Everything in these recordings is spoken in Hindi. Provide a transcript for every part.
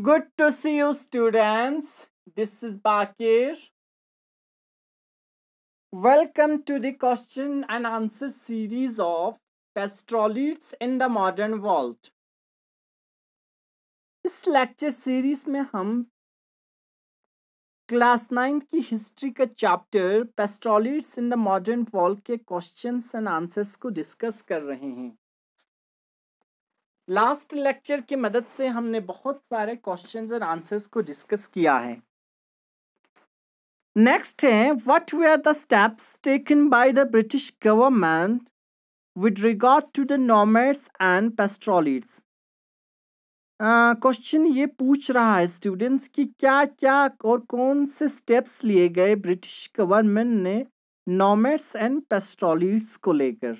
Good to see you students. This is Bakir. Welcome to the question and answer series of Gastrolids in the Modern World. इस लेक्चर सीरीज में हम क्लास नाइन्थ की हिस्ट्री का chapter pastoralists in the modern world के क्वेश्चंस एंड आंसर्स को डिस्कस कर रहे हैं लास्ट लेक्चर की मदद से हमने बहुत सारे क्वेश्चन और आंसर्स को डिस्कस किया है नेक्स्ट है what were the steps taken by the British government with regard to the nomads and pastoralists question ये पूछ रहा है स्टूडेंट्स कि क्या क्या और कौन से स्टेप्स लिए गए ब्रिटिश गवर्नमेंट ने नॉमेट्स एंड पेस्ट्रोलिट्स को लेकर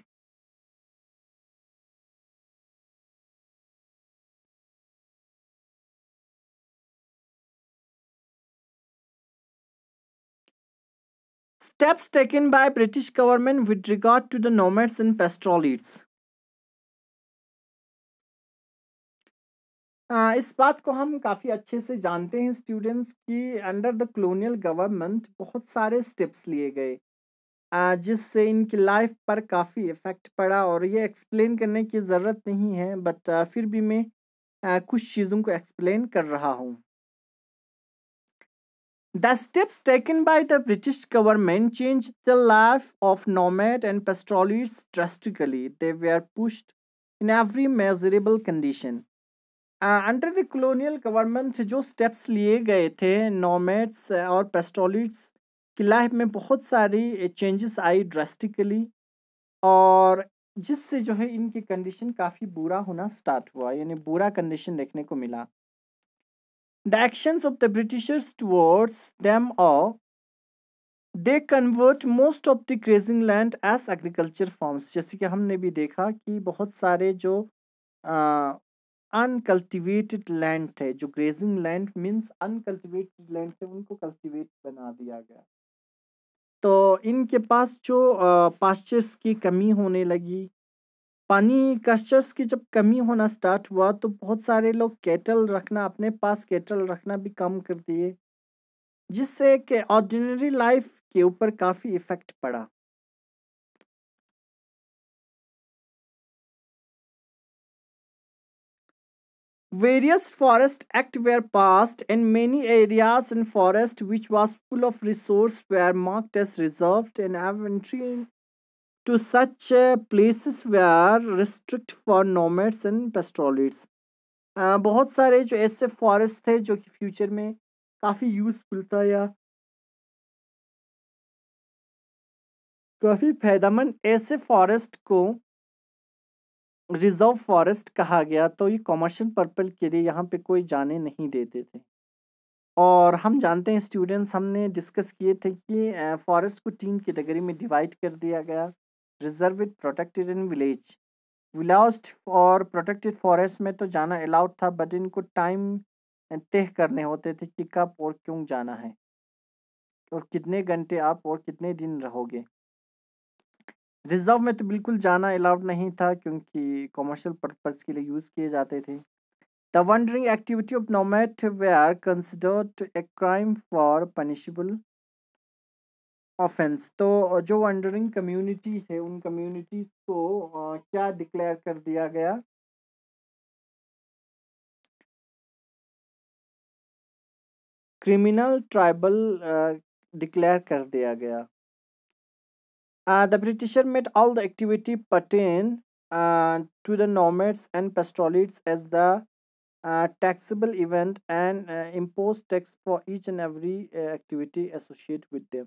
steps taken by British government with regard to the nomads and pastoralists. Uh, इस बात को हम काफ़ी अच्छे से जानते हैं स्टूडेंट्स कि अंडर द कलोनियल गवर्नमेंट बहुत सारे स्टेप्स लिए गए uh, जिससे इनकी लाइफ पर काफ़ी इफ़ेक्ट पड़ा और ये एक्सप्लेन करने की ज़रूरत नहीं है बट uh, फिर भी मैं कुछ चीज़ों को एक्सप्लेन कर रहा हूँ The steps taken by the British government changed the life of nomad and pastoralists drastically. They were pushed in every measurable condition. Under the colonial government जो स्टेप्स लिए गए थे नोमेट्स और पेस्टोलिट्स की लाइफ में बहुत सारी चेंजेस आई ड्रास्टिकली और जिससे जो है इनकी कंडीशन काफ़ी बुरा होना स्टार्ट हुआ यानी बुरा कंडीशन देखने को मिला The actions of the Britishers towards them are they convert most of the grazing land as agriculture farms जैसे कि हमने भी देखा कि बहुत सारे जो अनकल्टिवेटेड लैंड थे जो grazing land means uncultivated land थे उनको कल्टिवेट बना दिया गया तो इनके पास जो पास्चर्स की कमी होने लगी पानी कश्चस की जब कमी होना स्टार्ट हुआ तो बहुत सारे लोग केटल रखना अपने पास केटल रखना भी कम कर दिए जिससे कि ऑर्डिनरी लाइफ के ऊपर काफ़ी इफ़ेक्ट पड़ा Various forest act were passed and many areas in forest which was full of resource were marked as reserved and inventory to such uh, places are restrict for nomads and pastoralists uh, बहुत सारे जो ऐसे फॉरेस्ट थे जो कि फ्यूचर में काफ़ी यूजफुल था या काफ़ी फायदामंद ऐसे फॉरेस्ट को रिजर्व फॉरेस्ट कहा गया तो ये कॉमर्शियल पर्पल के लिए यहाँ पे कोई जाने नहीं देते थे और हम जानते हैं स्टूडेंट्स हमने डिस्कस किए थे कि फॉरेस्ट uh, को तीन कैटेगरी में डिवाइड कर दिया गया रिजर्व प्रोटेक्टेड इन विलेज विलास्ट और प्रोटेक्टेड फॉरेस्ट में तो जाना अलाउड था बट इनको टाइम तय करने होते थे कि कब और क्यों जाना है और कितने घंटे आप और कितने दिन रहोगे रिजर्व में तो बिल्कुल जाना अलाउड नहीं था क्योंकि कॉमर्शियल पर्पज़ के लिए यूज़ किए जाते थे the wandering activity of nomad they are considered a crime for punishable offence तो जो वंडरिंग कम्युनिटी है उन कम्युनिटीज को क्या डिक्लेयर कर दिया गया क्रिमिनल ट्राइबल डिक्लेयर कर दिया गया the Britisher made all the activity pertain to the nomads and pastoralists as the taxable event and impose tax for each and every activity associate with them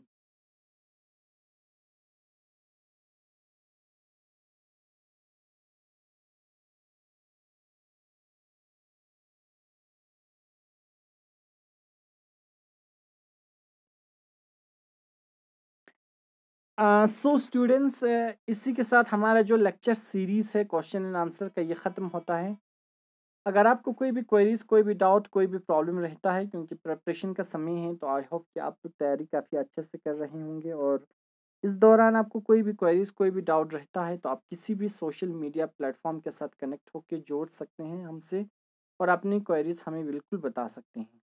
so uh, students so uh, इसी के साथ हमारा जो लेक्चर सीरीज़ है क्वेश्चन एंड आंसर का ये ख़त्म होता है अगर आपको कोई भी क्वेरीज कोई भी डाउट कोई भी प्रॉब्लम रहता है क्योंकि प्रेपरेशन का समय है तो आई होप कि आप लोग तो तैयारी काफ़ी अच्छे से कर रहे होंगे और इस दौरान आपको कोई भी क्वेरीज कोई भी डाउट रहता है तो आप किसी भी सोशल मीडिया प्लेटफॉर्म के साथ कनेक्ट होकर जोड़ सकते हैं हमसे और अपनी क्वेरीज हमें बिल्कुल बता सकते हैं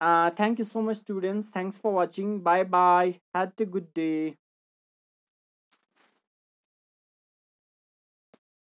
uh, thank you so much students thanks for watching bye bye have a good day